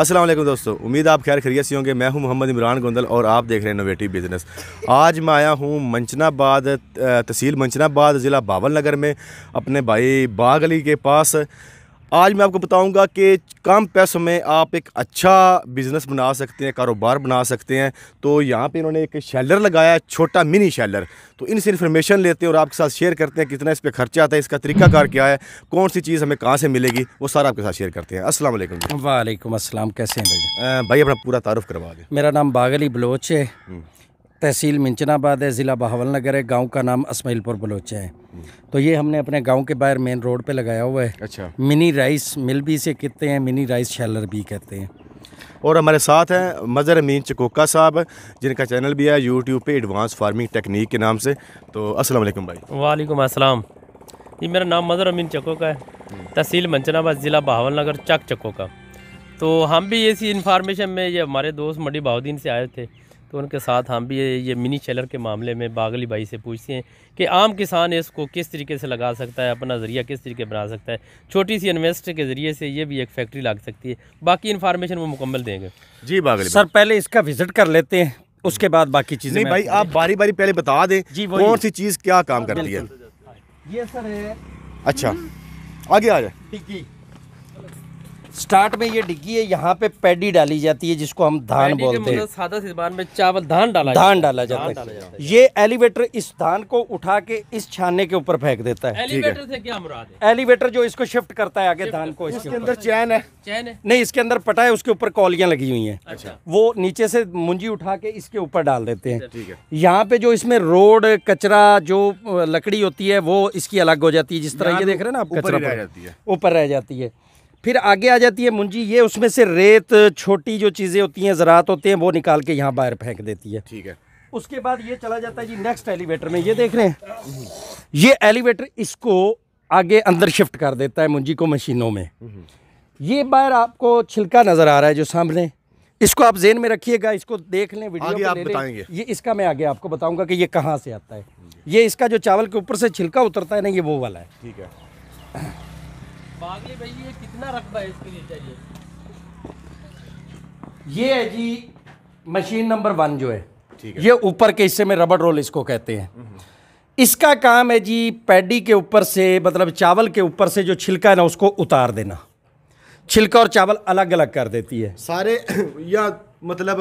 अस्सलाम वालेकुम दोस्तों उम्मीद आप खैर खरीत सी होंगे मैं हूं मोहम्मद इमरान गोंदल और आप देख रहे हैं इनोवेटिव बिज़नेस आज मैं आया हूं मंचनाबाद तहसील मंचनाबाद ज़िला बावल नगर में अपने भाई बाग अली के पास आज मैं आपको बताऊंगा कि कम पैसों में आप एक अच्छा बिज़नेस बना सकते हैं कारोबार बना सकते हैं तो यहाँ पे इन्होंने एक शेलर लगाया छोटा मिनी शेलर तो इनसे इन्फॉर्मेशन लेते हैं और आपके साथ शेयर करते हैं कितना इस पर खर्चा आता है इसका तरीकाकार क्या है कौन सी चीज़ हमें कहाँ से मिलेगी वो सारा आपके साथ शेयर करते हैं असल वालेकुम असलम कैसे हैं भाई भाई अपना पूरा तारुफ करवा दें मेरा नाम बागली बलोच है हम्म। तहसील मिंचनाबाद है ज़िला बहावल नगर है गांव का नाम असमैलपुर बलोचा है तो ये हमने अपने गांव के बाहर मेन रोड पे लगाया हुआ है अच्छा मिनी राइस मिल भी से कितने हैं मिनी राइस शैलर भी कहते हैं और हमारे साथ हैं मज़र अमीन चकोका साहब जिनका चैनल भी है यूट्यूब पे एडवांस फार्मिंग टेक्निक के नाम से तो असल भाई वालेकुम अस्सलाम जी मेरा नाम मज़र अमीन चकोका है तहसील मंचनाबाद ज़िला बहावल नगर चक चकोका तो हम भी इसी इन्फॉर्मेशन में ये हमारे दोस्त मंडी बहाउद्दीन से आए थे तो उनके साथ हम भी ये मिनी चेलर के मामले में बागली भाई से पूछते हैं कि आम किसान इसको किस तरीके से लगा सकता है अपना ज़रिया किस तरीके बना सकता है छोटी सी इन्वेस्ट के ज़रिए से ये भी एक फैक्ट्री लग सकती है बाकी इन्फॉर्मेशन वो मुकम्मल देंगे जी बागली सर पहले इसका विज़िट कर लेते हैं उसके बाद बाकी चीज़ें नहीं भाई आप बारी बारी पहले बता दें कौन सी चीज़ क्या काम करती है ये सर है अच्छा आगे आ जाए टिक्की स्टार्ट में ये डिग्गी है यहाँ पे पैडी डाली जाती है जिसको हम धान बोलते हैं मतलब सादा जबान में चावल धान डाला धान डाला जाता है ये एलिवेटर इस धान को उठा के इस छाने के ऊपर फेंक देता है एलिवेटर से क्या मुराद है एलिवेटर जो इसको शिफ्ट करता है आगे धान को इसके अंदर चैन है चैन है नहीं इसके अंदर पटा है उसके ऊपर कौलियाँ लगी हुई है अच्छा। वो नीचे से मुंजी उठा के इसके ऊपर डाल देते हैं यहाँ पे जो इसमें रोड कचरा जो लकड़ी होती है वो इसकी अलग हो जाती है जिस तरह ये तो देख रहे हैं ना आप कचरा ऊपर रह जाती है फिर आगे आ जाती है मुंजी ये उसमें से रेत छोटी जो चीज़ें होती हैं ज़रात होते हैं वो निकाल के यहाँ बाहर फेंक देती है ठीक है उसके बाद ये चला जाता है जी नेक्स्ट एलिवेटर में ये देख रहे हैं ये एलिवेटर इसको आगे अंदर शिफ्ट कर देता है मुंजी को मशीनों में ये बाहर आपको छिलका नज़र आ रहा है जो सामने इसको आप जेन में रखिएगा इसको देख लें वीडियो आगे आप बताएंगे ये इसका मैं आगे आपको बताऊंगा कि ये कहाँ से आता है ये इसका जो चावल के ऊपर से छिलका उतरता है ना ये वो वाला है ठीक है बागली भाई ये कितना रकबा है इसके लिए चाहिए ये है जी मशीन नंबर वन जो है ठीक है ये ऊपर के हिस्से में रबड़ रोल इसको कहते हैं हम्म, हम्म। इसका काम है जी पैडी के ऊपर से मतलब चावल के ऊपर से जो छिलका है ना उसको उतार देना छिलका और चावल अलग अलग कर देती है सारे या मतलब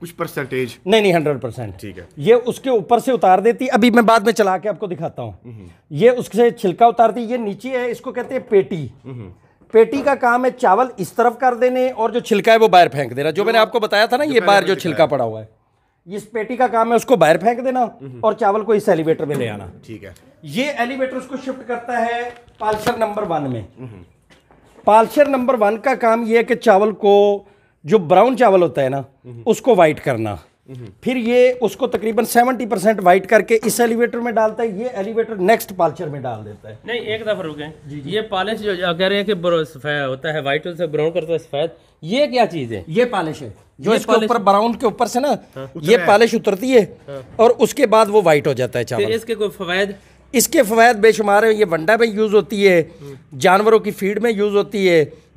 कुछ परसेंटेज नहीं नहीं हंड्रेड परसेंट ठीक है ये उसके ऊपर से उतार देती अभी मैं बाद में चला के आपको दिखाता हूँ हम्म। ये उससे छिलका उतारती ये नीचे है इसको कहते हैं पेटी हम्म। पेटी का काम है चावल इस तरफ कर देने और जो छिलका है वो बाहर फेंक देना जो मैंने आपको बताया था ना ये बाहर जो छिलका पड़ा हुआ है इस पेटी का काम है उसको बाहर फेंक देना हम्म। और चावल को इस एलिवेटर में ले आना ठीक है ये एलिवेटर उसको शिफ्ट करता है पालसर नंबर वन में पालसर नंबर वन का काम यह है कि चावल को जो ब्राउन चावल होता है ना उसको वाइट करना फिर ये उसको तकरीबन 70 परसेंट वाइट करके इस एलिवेटर में डालता है ये एलिवेटर नेक्स्ट पालचर में डाल देता है नहीं एक दफ़ा रुके ये पालिश जो कह रहे हैं कि होता है वाइट से ब्राउन करता है सफ़ेद ये क्या चीज़ है ये पालिश है जो इसके ऊपर ब्राउन के ऊपर से ना हाँ। ये पालिश उतरती है हाँ। और उसके बाद वो वाइट हो जाता है चावल इसके कोई फ़वाद इसके फवायद बेशुमार हैं ये वंडा में यूज़ होती है जानवरों की फीड में यूज़ होती है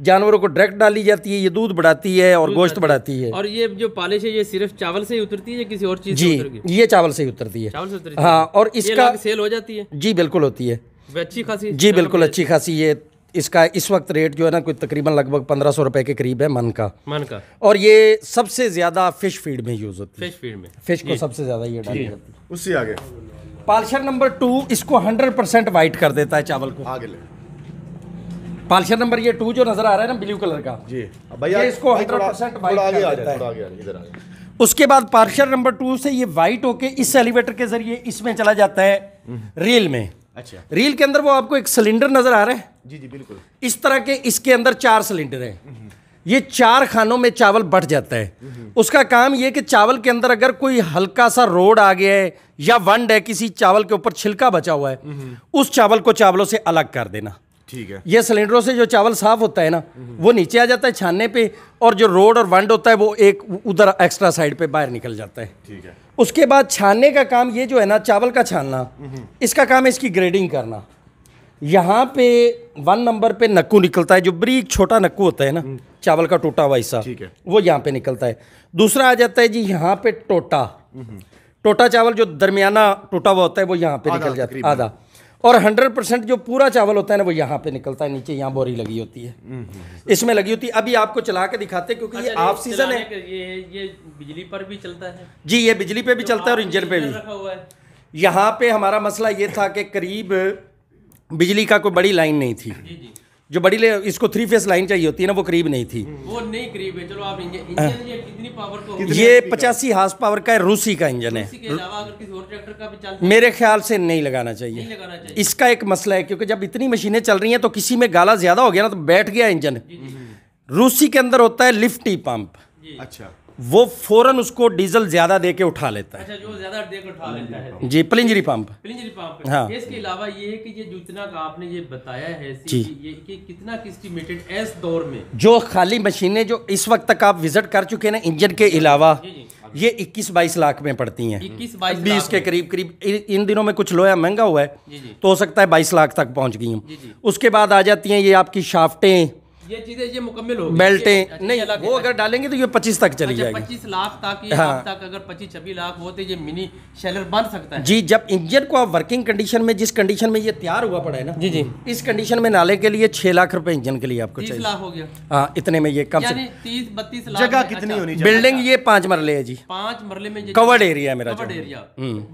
जानवरों को डायरेक्ट डाली जाती है ये दूध बढ़ाती है और गोश्त बढ़ाती है और ये जो पालिश है ये सिर्फ चावल से ही उतरती है किसी और चीज़ जी ये चावल से ही उतरती है चावल से उतरती हाँ और इसका सेल हो जाती है जी बिल्कुल होती है अच्छी खासी जी बिल्कुल अच्छी खासी ये इसका इस वक्त रेट जो है ना कोई तकरीबन लगभग पंद्रह सौ रुपए के करीब है मन का मन का और ये सबसे ज्यादा फिश फीड में यूज होती है फिश फीड में फिश को सबसे ज्यादा ये डाली जाती है उससे आगे पालशर नंबर टू इसको हंड्रेड परसेंट वाइट कर देता है चावल को आगे ले पालशर नंबर ये टू जो नजर आ रहा है ना ब्लू कलर का जी भैया इसको हंड्रेड परसेंट वाइट आगे आ जाता है उसके बाद पार्शर नंबर टू से ये वाइट होके इस एलिवेटर के जरिए इसमें चला जाता है रेल में अच्छा रेल के अंदर वो आपको एक सिलेंडर नजर आ रहा है जी जी बिल्कुल इस तरह के इसके अंदर चार सिलेंडर हैं हम्म। ये चार खानों में चावल बट जाता है उसका काम ये कि चावल के अंदर अगर कोई हल्का सा रोड आ गया है या वंड है किसी चावल के ऊपर छिलका बचा हुआ है उस चावल को चावलों से अलग कर देना ठीक है ये सिलेंडरों से जो चावल साफ होता है ना वो नीचे आ जाता है छानने पे और जो रोड और वंड होता है वो एक उधर एक्स्ट्रा साइड पे बाहर निकल जाता है ठीक है उसके बाद छानने का काम ये जो है ना चावल का छानना इसका काम है इसकी ग्रेडिंग करना यहाँ पे वन नंबर पे नक्कू निकलता है जो ब्रीक छोटा नक्कू होता है ना चावल का टोटा हुआ हिस्सा वो यहाँ पे निकलता है दूसरा आ जाता है जी यहाँ पे टोटा टोटा चावल जो दरमियाना टोटा हुआ होता है वो यहाँ पे निकल जाता है आधा और 100 परसेंट जो पूरा चावल होता है ना वो यहाँ पे निकलता है नीचे यहाँ बोरी लगी होती है हम्म, हम्म, हम्म। इसमें लगी होती है अभी आपको चला के दिखाते हैं क्योंकि ये ऑफ अच्छा, सीजन है ये ये बिजली पर भी चलता है जी ये बिजली पे भी तो चलता है और इंजन पे भी यहाँ पे हमारा मसला ये था कि करीब बिजली का कोई बड़ी लाइन नहीं थी जो बड़ी ले इसको थ्री फेस लाइन चाहिए होती है ना वो करीब नहीं थी वो नहीं करीब है चलो आप इंजन हाँ। ये कितनी पावर कितनी ये पचासी हाथ पावर का है रूसी का इंजन है मेरे ख्याल से नहीं लगाना चाहिए नहीं लगाना चाहिए इसका एक मसला है क्योंकि जब इतनी मशीनें चल रही हैं तो किसी में गाला ज़्यादा हो गया ना तो बैठ गया इंजन रूसी के अंदर होता है लिफ्टी पंप अच्छा वो फौरन उसको डीजल ज्यादा दे के उठा लेता है अच्छा जो ज्यादा दे उठा लेता है जी प्लिंजरी पंप प्लिंजरी पंप हाँ इसके अलावा ये है कि ये जितना का आपने ये बताया है जी ये कि कितना किस्टिमेटेड एस दौर में जो खाली मशीनें जो इस वक्त तक आप विजिट कर चुके हैं ना इंजन के अलावा ये 21 22 लाख में पड़ती हैं 21 22 बीस के करीब करीब इन दिनों में कुछ लोया महंगा हुआ है जी जी। तो हो सकता है 22 लाख तक पहुंच गई हूँ उसके बाद आ जाती हैं ये आपकी शाफ्टें ये चीजें ये मुकम्मल होगी बेल्टें नहीं वो अगर डालेंगे तो ये पच्चीस तक चली अच्छा, जाएगी पच्चीस लाख तक हाँ। तक अगर पच्चीस छब्बीस लाख हो तो ये मिनी शेलर बन सकता है जी जब इंजन को आप वर्किंग कंडीशन में जिस कंडीशन में ये तैयार हुआ पड़ा है ना जी जी इस कंडीशन में नाले के लिए छह लाख रुपए इंजन के लिए आपको चाहिए लाख हो गया हाँ इतने में ये कम से तीस बत्तीस जगह कितनी अच्छा। होनी बिल्डिंग ये पांच मरले है जी पांच मरले में कवर्ड एरिया है मेरा कवर्ड एरिया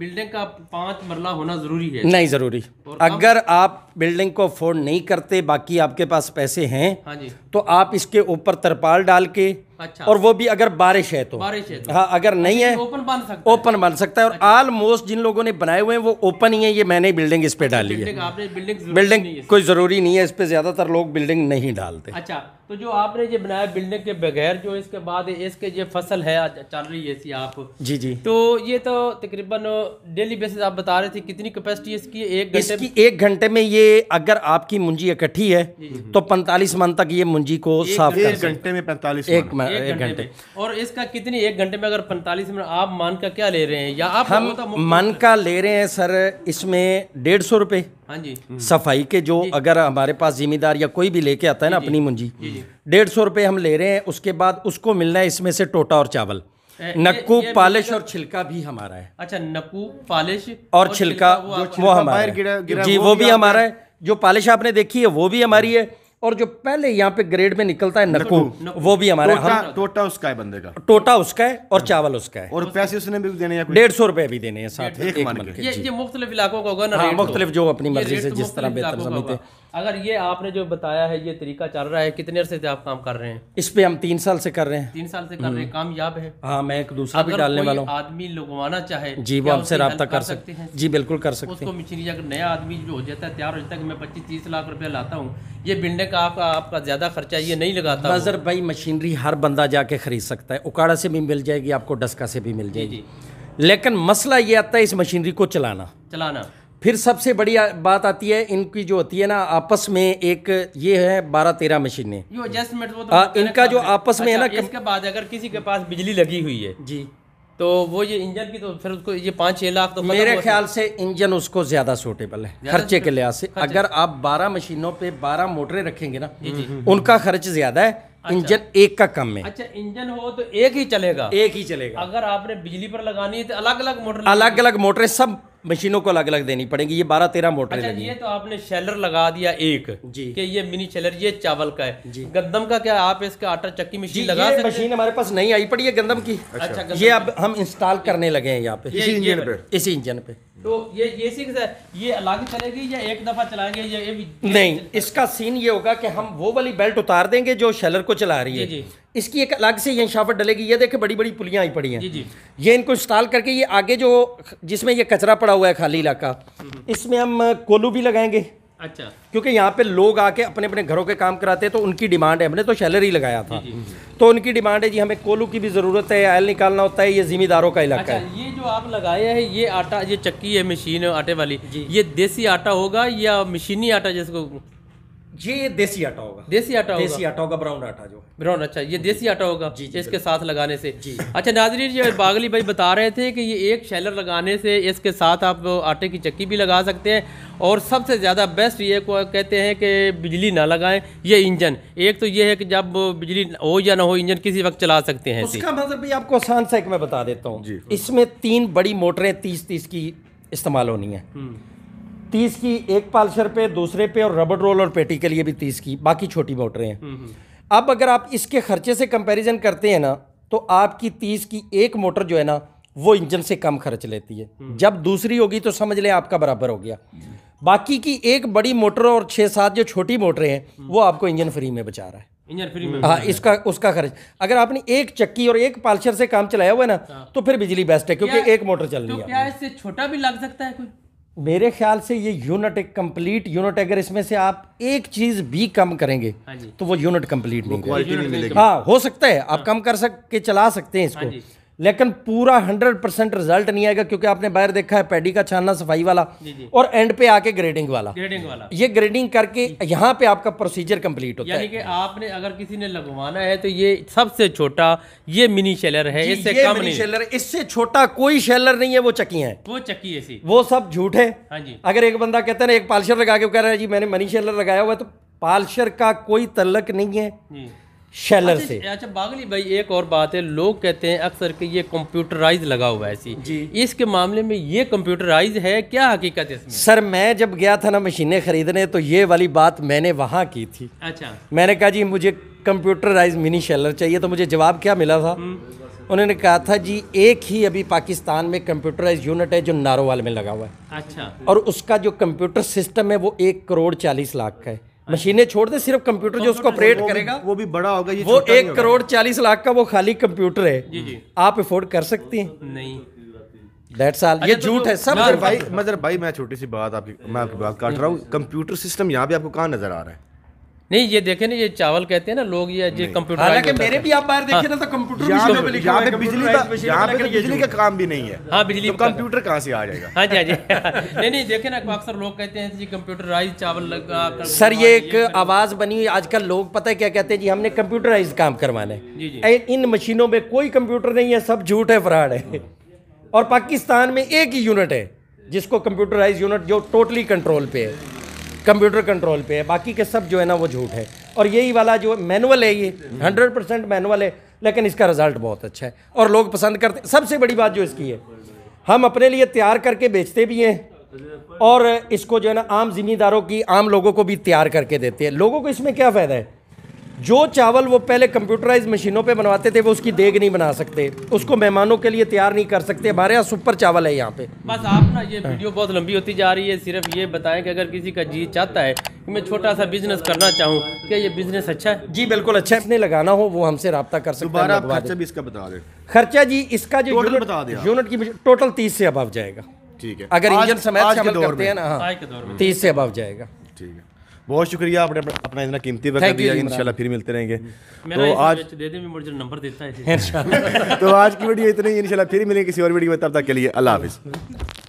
बिल्डिंग का पांच मरला होना जरूरी है नहीं जरूरी अगर आप बिल्डिंग को अफोर्ड नहीं करते बाकी आपके पास पैसे हैं हाँ जी तो आप इसके ऊपर तरपाल डाल के अच्छा और वो भी अगर बारिश है तो बारिश है तो हाँ अगर नहीं अच्छा, है ओपन बन सकता ओपन बन सकता है और ऑलमोस्ट अच्छा। जिन लोगों ने बनाए हुए हैं वो ओपन ही है ये मैंने बिल्डिंग इस पे अच्छा, डाली है बिल्डिंग बिल्डिंग कोई जरूरी नहीं है इस पे ज्यादातर लोग बिल्डिंग नहीं डालते अच्छा तो जो आपने ये बनाया बिल्डिंग के बगैर जो इसके बाद इसके ये फसल है चल रही है आप जी जी तो ये तो तकरीबन डेली बेसिस आप बता रहे थे कितनी कैपेसिटी इसकी एक घंटे इसकी एक घंटे में ये अगर आपकी मुंजी इकट्ठी है तो पैंतालीस मन तक ये मुंजी को साफ एक घंटे में पैंतालीस एक एक घंटे और इसका कितनी एक घंटे में अगर पैंतालीस मिनट आप मान का क्या ले रहे हैं या आप हम मान का ले रहे हैं सर इसमें डेढ़ सौ रुपये हाँ जी हम्म। सफाई के जो अगर हमारे पास जिम्मेदार या कोई भी लेके आता है ना अपनी मुंजी डेढ़ सौ रुपये हम ले रहे हैं उसके बाद उसको मिलना है इसमें से टोटा और चावल नक्कू पालिश और छिलका भी हमारा है अच्छा नक्कू पालिश और, छिलका, वो, वो हमारा है जी वो भी हमारा है जो पालिश आपने देखी है वो भी हमारी है और जो पहले यहाँ पे ग्रेड में निकलता है नकू वो भी हमारा टोटा, हम, टोटा उसका है बंदे का टोटा उसका है और हाँ। चावल उसका है और पैसे उसने भी देने हैं डेढ़ सौ रुपए भी देने हैं साथ एक, एक के ये, ये मुख्तलिफ इलाकों का होगा ना हाँ, तो। मुख्तलिफ जो अपनी मर्जी से तो जिस तरह बेहतर समझते हैं अगर ये आपने जो बताया है ये तरीका चल रहा है कितने अरसे आप काम कर रहे हैं इस पे हम तीन साल से कर रहे हैं तीन साल से कर रहे हैं हम्म। कामयाब है हाँ मैं एक दूसरा भी डालने वाला हूँ आदमी लगवाना चाहे जी वो आपसे रहा कर सकते हैं जी बिल्कुल कर सकते हैं उसको मशीनरी अगर नया आदमी जो हो जाता है तैयार हो जाता है मैं पच्चीस तीस लाख रुपया लाता हूँ ये बिल्डिंग का आपका आपका ज्यादा खर्चा ये नहीं लगाता नजर भाई मशीनरी हर बंदा जाके खरीद सकता है उकाड़ा से भी मिल जाएगी आपको डस्का से भी मिल जाएगी लेकिन मसला ये आता है इस मशीनरी को चलाना चलाना फिर सबसे बड़ी बात आती है इनकी जो होती है ना आपस में एक ये है बारह तेरह मशीनें तो इनका जो आपस में है ना अच्छा, इसके बाद अगर किसी के पास बिजली लगी हुई है जी तो वो ये इंजन की तो फिर उसको ये पाँच छः लाख तो मतलब मेरे ख्याल से इंजन उसको ज़्यादा सूटेबल है खर्चे के लिहाज से अगर आप बारह मशीनों पे बारह मोटरें रखेंगे ना हम्म। उनका खर्च ज़्यादा है अच्छा, इंजन एक का कम है अच्छा इंजन हो तो एक ही चलेगा एक ही चलेगा अगर आपने बिजली पर लगानी है तो अलग अलग मोटर अलग अलग मोटरें सब मशीनों को अलग अलग देनी पड़ेगी ये बारह तेरह मोटर अच्छा, लगी ये तो आपने शेलर लगा दिया एक जी कि ये मिनी शेलर ये चावल का है जी गंदम का क्या आप इसका आटा चक्की मशीन लगा सकते मशीन हमारे पास नहीं आई पड़ी है गंदम की अच्छा, अच्छा। ये अब हम इंस्टॉल करने लगे हैं यहाँ पे इसी इंजन पे इसी इंजन पे तो ये ये सिक्स ये अलग चलेगी या एक दफ़ा चलाएंगे या ये भी नहीं इसका सीन ये होगा कि हम वो वाली बेल्ट उतार देंगे जो शेलर को चला रही है जी जी इसकी एक अलग से ये शाफट डलेगी ये देखे बड़ी बड़ी पुलियाँ आई पड़ी हैं जी जी ये इनको इंस्टॉल करके ये आगे जो जिसमें ये कचरा पड़ा हुआ है खाली इलाका हम्म। इसमें हम कोलू भी लगाएंगे अच्छा क्योंकि यहाँ पे लोग आके अपने अपने घरों के काम कराते हैं तो उनकी डिमांड है हमने तो शैलर ही लगाया था तो उनकी डिमांड है जी हमें कोलू की भी ज़रूरत है आयल निकालना होता है ये जिम्मेदारों का इलाका अच्छा, है ये जो आप लगाया है ये आटा ये चक्की है मशीन आटे वाली ये देसी आटा होगा या मशीनी आटा जिसको ये देसी आटा होगा देसी आटा होगा देसी आटा होगा ब्राउन आटा जो ब्राउन अच्छा ये देसी आटा होगा जी, जी इसके साथ लगाने से जी अच्छा नाजरी जी बागली भाई बता रहे थे कि ये एक शैलर लगाने से इसके साथ आप आटे की चक्की भी लगा सकते हैं और सबसे ज़्यादा बेस्ट ये को कहते हैं कि बिजली ना लगाएं ये इंजन एक तो ये है कि जब बिजली हो या ना हो इंजन किसी वक्त चला सकते हैं उसका मतलब भी आपको आसान सा एक मैं बता देता हूँ इसमें तीन बड़ी मोटरें तीस तीस की इस्तेमाल होनी है हम्म। तीस की एक पालसर पे दूसरे पे और रबड़ रोल और पेटी के लिए भी तीस की बाकी छोटी मोटरें हैं हम्म, हम्म। अब अगर आप इसके खर्चे से कंपैरिजन करते हैं ना तो आपकी तीस की एक मोटर जो है ना वो इंजन से कम खर्च लेती है हम्म। जब दूसरी होगी तो समझ लें आपका बराबर हो गया बाकी की एक बड़ी मोटर और छः सात जो छोटी मोटरें हैं वो आपको इंजन फ्री में बचा रहा है इंजन फ्री में हाँ इसका उसका खर्च अगर आपने एक चक्की और एक पाल्शर से काम चलाया हुआ है ना हाँ। तो फिर बिजली बेस्ट है क्योंकि एक मोटर चल रही तो है छोटा भी लग सकता है कोई मेरे ख्याल से ये यूनिट एक कंप्लीट यूनिट अगर इसमें से आप एक चीज भी कम करेंगे हाँ तो वो यूनिट कंप्लीट नहीं, हाँ हो सकता है आप हाँ। कम कर सक के चला सकते हैं हाँ इसको लेकिन पूरा हंड्रेड परसेंट रिजल्ट नहीं आएगा क्योंकि आपने बाहर देखा है पैडी का छानना सफाई वाला जी जी। और एंड पे आके ग्रेडिंग वाला ग्रेडिंग वाला ये ग्रेडिंग करके यहाँ पे आपका प्रोसीजर कंप्लीट होता है यानी कि आपने अगर किसी ने लगवाना है तो ये सबसे छोटा ये मिनी शेलर है इससे कम नहीं शेलर इससे छोटा कोई शेलर नहीं है वो चकी है वो चकी है वो सब झूठ है हाँ अगर एक बंदा कहता है ना एक पालशर लगा के कह रहा है जी मैंने मनी शेलर लगाया हुआ है तो पालशर का कोई तलक नहीं है शेलर अच्छा, से अच्छा, अच्छा बागली भाई एक और बात है लोग कहते हैं अक्सर कि ये कंप्यूटराइज लगा हुआ है ऐसी जी इसके मामले में ये कंप्यूटराइज है क्या हकीकत है इसमें? सर मैं जब गया था ना मशीनें खरीदने तो ये वाली बात मैंने वहाँ की थी अच्छा मैंने कहा जी मुझे कंप्यूटराइज मिनी शेलर चाहिए तो मुझे जवाब क्या मिला था हम्म। उन्होंने कहा था जी एक ही अभी पाकिस्तान में कंप्यूटराइज यूनिट है जो नारोवाल में लगा हुआ है अच्छा और उसका जो कंप्यूटर सिस्टम है वो एक करोड़ चालीस लाख का है हाँ मशीनें छोड़ दे सिर्फ कंप्यूटर जो उसको ऑपरेट करेगा वो भी बड़ा होगा ये वो एक करोड़ चालीस लाख का वो खाली कंप्यूटर है जी जी आप अफोर्ड कर सकती हैं नहीं दैट्स अच्छा, ये तो तो झूठ है सब भाई भाई मैं छोटी सी बात आपकी मैं आपकी बात काट रहा हूँ कंप्यूटर सिस्टम यहाँ भी आपको कहाँ नजर आ रहा है नहीं ये देखे ना ये चावल कहते हैं ना लोग ये ये कंप्यूटर हालांकि मेरे भी आप बाहर देखे ना तो कंप्यूटर हाँ। पे बिजली का तो बिजली का काम भी नहीं है हाँ बिजली तो कंप्यूटर कहाँ से आ जाएगा हाँ जी हाँ जी नहीं नहीं देखे ना अक्सर लोग कहते हैं जी कंप्यूटराइज चावल लगा सर ये एक आवाज बनी हुई आजकल लोग पता है क्या कहते हैं जी हमने कंप्यूटराइज काम करवाना है इन मशीनों में कोई कंप्यूटर नहीं है सब झूठ है फ्रॉड है और पाकिस्तान में एक ही यूनिट है जिसको कंप्यूटराइज यूनिट जो टोटली कंट्रोल पे है कंप्यूटर कंट्रोल पे है बाकी के सब जो है ना वो झूठ है और यही वाला जो मैनुअल है ये हंड्रेड परसेंट मैनुअल है लेकिन इसका रिज़ल्ट बहुत अच्छा है और लोग पसंद करते सबसे बड़ी बात जो इसकी है हम अपने लिए तैयार करके बेचते भी हैं और इसको जो है ना आम जिम्मेदारों की आम लोगों को भी तैयार करके देते हैं लोगों को इसमें क्या फ़ायदा है जो चावल वो पहले कंप्यूटराइज मशीनों पे बनवाते थे वो उसकी देग नहीं बना सकते उसको मेहमानों के लिए तैयार नहीं कर सकते हमारे यहाँ सुपर चावल है यहाँ पे बस आप ना ये वीडियो बहुत लंबी होती जा रही है सिर्फ ये बताएं कि अगर किसी का जी चाहता है कि मैं छोटा सा बिजनेस करना चाहूँ क्या ये बिजनेस अच्छा है जी बिल्कुल अच्छा है लगाना हो वो हमसे रब्ता कर सकते हैं खर्चा जी इसका जो यूनिट की टोटल तीस से अभाव जाएगा ठीक है अगर इंजन समय हाँ। तीस से अभाव जाएगा ठीक है बहुत शुक्रिया आपने अपना इतना कीमती वक्त दिया इंशाल्लाह फिर मिलते रहेंगे तो आज दे दे मुझे नंबर देता है तो आज की वीडियो इतनी इंशाल्लाह फिर मिलेंगे किसी और वीडियो में तब तक के लिए अल्लाह हाफिज़